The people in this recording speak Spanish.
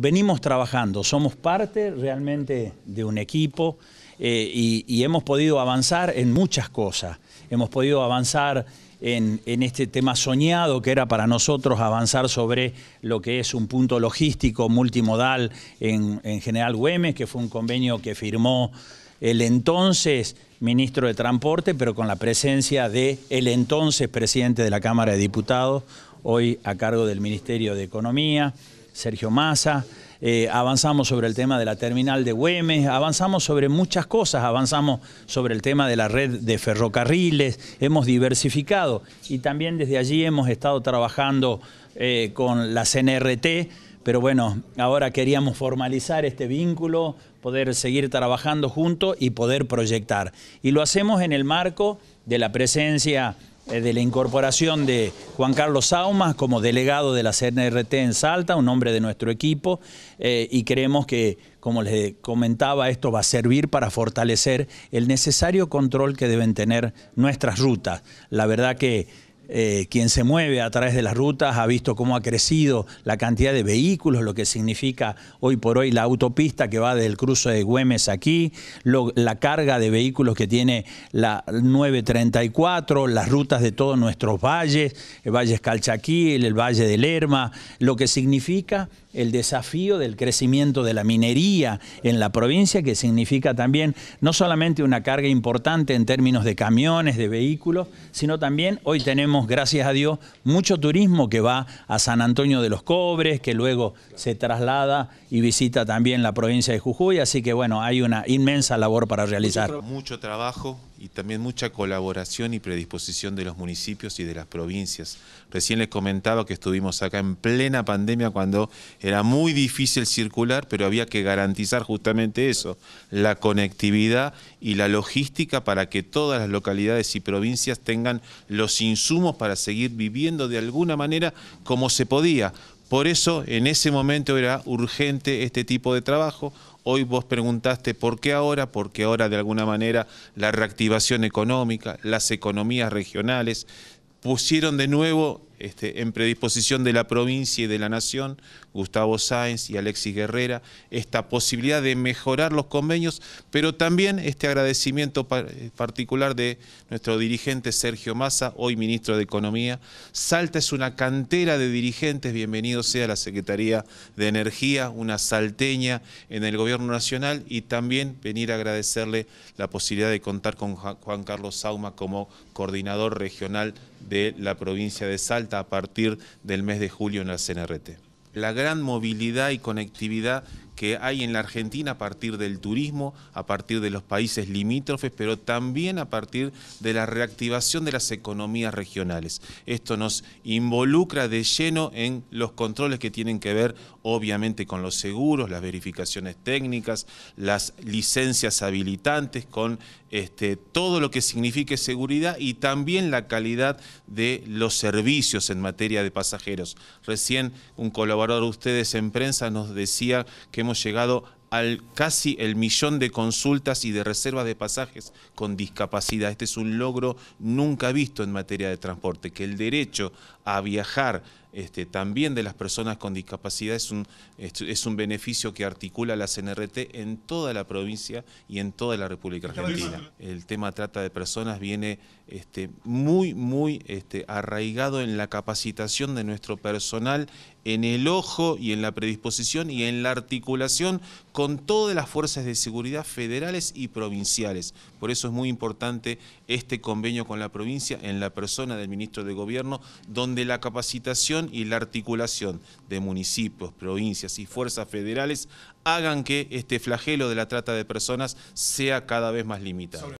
Venimos trabajando, somos parte realmente de un equipo eh, y, hemos podido avanzar en muchas cosas. Hemos podido avanzar en, este tema soñado que era para nosotros avanzar sobre lo que es un punto logístico multimodal en, en General Güemes, que fue un convenio que firmó el entonces ministro de Transporte, pero con la presencia de el entonces presidente de la Cámara de Diputados, hoy a cargo del Ministerio de Economía. Sergio Massa, eh, avanzamos sobre el tema de la terminal de Güemes, avanzamos sobre muchas cosas, avanzamos sobre el tema de la red de ferrocarriles, hemos diversificado y también desde allí hemos estado trabajando eh, con la CNRT, pero bueno, ahora queríamos formalizar este vínculo, poder seguir trabajando juntos y poder proyectar. Y lo hacemos en el marco de la presencia eh, de la incorporación de Juan Carlos Saumas como delegado de la CNRT en Salta, un hombre de nuestro equipo, eh, y creemos que, como les comentaba, esto va a servir para fortalecer el necesario control que deben tener nuestras rutas. La verdad que eh, quien se mueve a través de las rutas ha visto cómo ha crecido la cantidad de vehículos, lo que significa hoy por hoy la autopista que va del cruce de Güemes aquí, la carga de vehículos que tiene la 934, las rutas de todos nuestros valles, el Valle Calchaquí, el Valle de Lerma, lo que significa el desafío del crecimiento de la minería en la provincia, que significa también no solamente una carga importante en términos de camiones, de vehículos, sino también hoy tenemos, gracias a Dios, mucho turismo que va a San Antonio de los Cobres, que luego se traslada y visita también la provincia de Jujuy, así que bueno, hay una inmensa labor para realizar. Mucho trabajo, y también mucha colaboración y predisposición de los municipios y de las provincias. Recién les comentaba que estuvimos acá en plena pandemia cuando era muy difícil circular, pero había que garantizar justamente eso, la conectividad y la logística para que todas las localidades y provincias tengan los insumos para seguir viviendo de alguna manera como se podía por eso en ese momento era urgente este tipo de trabajo. Hoy vos preguntaste por qué ahora, porque ahora de alguna manera la reactivación económica, las economías regionales pusieron de nuevo este, en predisposición de la provincia y de la nación, Gustavo Sáenz y Alexis Guerrera, esta posibilidad de mejorar los convenios, pero también este agradecimiento eh, particular de nuestro dirigente Sergio Massa, hoy ministro de Economía. Salta es una cantera de dirigentes, bienvenido sea la Secretaría de Energía, una salteña en el Gobierno Nacional y también venir a agradecerle la posibilidad de contar con Juan Carlos Sauma como coordinador regional de la provincia de Salta a partir del mes de julio en la CNRT. La gran movilidad y conectividad que hay en la Argentina a partir del turismo, a partir de los países limítrofes, pero también a partir de la reactivación de las economías regionales. Esto nos involucra de lleno en los controles que tienen que ver obviamente con los seguros, las verificaciones técnicas, las licencias habilitantes, con este, todo lo que signifique seguridad y también la calidad de los servicios en materia de pasajeros. Recién un colaborador de ustedes en prensa nos decía que hemos llegado al casi el millón de consultas y de reservas de pasajes con discapacidad. Este es un logro nunca visto en materia de transporte, que el derecho a viajar este, también de las personas con discapacidad es un, es un beneficio que articula la CNRT en toda la provincia y en toda la República Argentina. El tema trata de personas viene este, muy, muy este, arraigado en la capacitación de nuestro personal, en el ojo y en la predisposición y en la articulación con todas las fuerzas de seguridad federales y provinciales. Por eso es muy importante este convenio con la provincia en la persona del ministro de Gobierno, donde la capacitación y la articulación de municipios, provincias y fuerzas federales hagan que este flagelo de la trata de personas sea cada vez más limitado.